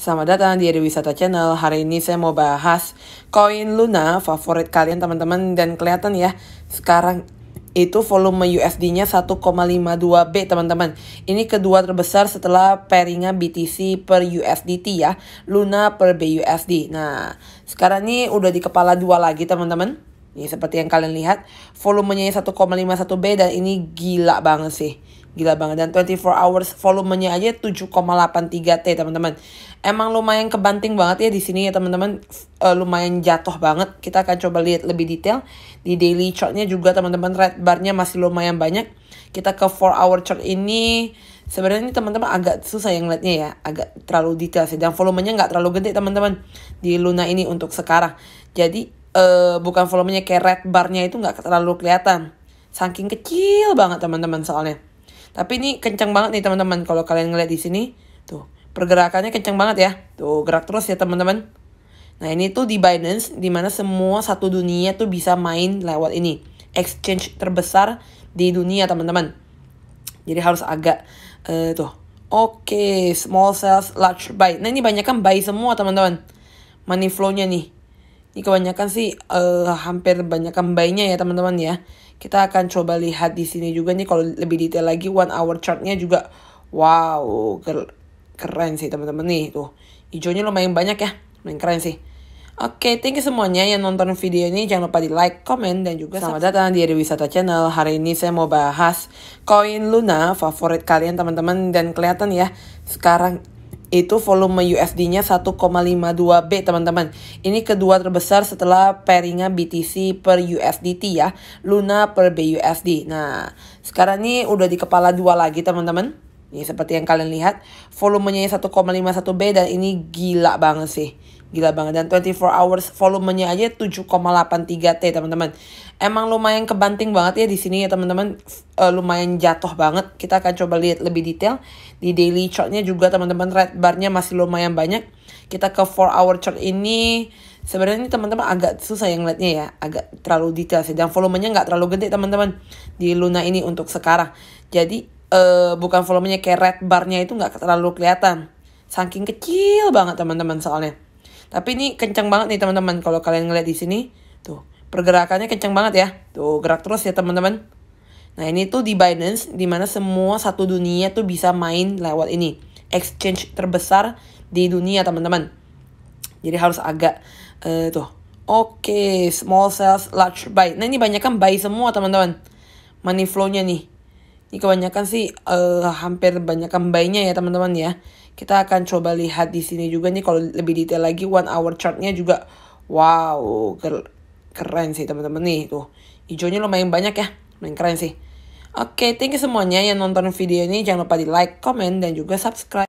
Selamat datang di Eri Wisata Channel. Hari ini saya mau bahas koin Luna favorit kalian teman-teman dan kelihatan ya sekarang itu volume USD-nya 1,52B teman-teman. Ini kedua terbesar setelah pairingan BTC per USDT ya, Luna per BUSD. Nah, sekarang ini udah di kepala dua lagi teman-teman Ya seperti yang kalian lihat, volumenya 1,51B dan ini gila banget sih. Gila banget dan 24 hours volumenya aja 7,83T, teman-teman. Emang lumayan kebanting banget ya di sini ya, teman-teman. Uh, lumayan jatuh banget. Kita akan coba lihat lebih detail di daily chartnya juga, teman-teman. Red barnya masih lumayan banyak. Kita ke 4 hour chart ini sebenarnya ini teman-teman agak susah yang lihatnya ya agak terlalu detail sih dan volumenya nggak terlalu gede teman-teman di Luna ini untuk sekarang jadi uh, bukan volumenya kayak red barnya itu nggak terlalu kelihatan saking kecil banget teman-teman soalnya tapi ini kencang banget nih teman-teman kalau kalian ngeliat di sini tuh pergerakannya kencang banget ya tuh gerak terus ya teman-teman nah ini tuh di Binance dimana semua satu dunia tuh bisa main lewat ini exchange terbesar di dunia teman-teman jadi harus agak uh, tuh oke okay, small sales large buy nah ini banyak kan buy semua teman-teman money flow-nya nih ini kebanyakan sih uh, hampir kebanyakan bayinya ya teman-teman ya. Kita akan coba lihat di sini juga nih kalau lebih detail lagi one hour chartnya juga wow keren sih teman-teman nih tuh hijaunya lumayan banyak ya lumayan keren sih. Oke, okay, thank you semuanya yang nonton video ini. Jangan lupa di like, comment, dan juga selamat datang di Ari Wisata Channel. Hari ini saya mau bahas koin Luna favorit kalian teman-teman. Dan kelihatan ya, sekarang itu volume USD-nya 1,52 B teman-teman. Ini kedua terbesar setelah pairingnya BTC per USDT ya, Luna per BUSD. Nah, sekarang ini udah di kepala dua lagi teman-teman. Ini seperti yang kalian lihat, volumenya 1,51 B dan ini gila banget sih. Gila banget dan 24 hours volumenya aja 7,83 T teman-teman. Emang lumayan kebanting banget ya di sini ya teman-teman. E, lumayan jatuh banget. Kita akan coba lihat lebih detail di daily chartnya juga teman-teman red barnya masih lumayan banyak. Kita ke 4 hour chart ini sebenarnya ini teman-teman agak susah yang lihatnya ya agak terlalu detail sih dan volumenya nggak terlalu gede teman-teman di Luna ini untuk sekarang jadi uh, bukan volumenya kayak red barnya itu nggak terlalu kelihatan saking kecil banget teman-teman soalnya tapi ini kencang banget nih teman-teman kalau kalian ngeliat di sini. Tuh, pergerakannya kencang banget ya. Tuh, gerak terus ya teman-teman. Nah, ini tuh di Binance dimana semua satu dunia tuh bisa main lewat ini. Exchange terbesar di dunia teman-teman. Jadi harus agak uh, tuh. Oke, okay, small sales large buy. Nah, ini banyak kan buy semua teman-teman. Money flow-nya nih ini kebanyakan sih uh, hampir banyak yang ya teman-teman ya. Kita akan coba lihat di sini juga nih kalau lebih detail lagi one hour chartnya juga wow keren sih teman-teman nih tuh. Hijaunya lumayan banyak ya, lumayan keren sih. Oke, okay, thank you semuanya yang nonton video ini. Jangan lupa di like, comment, dan juga subscribe.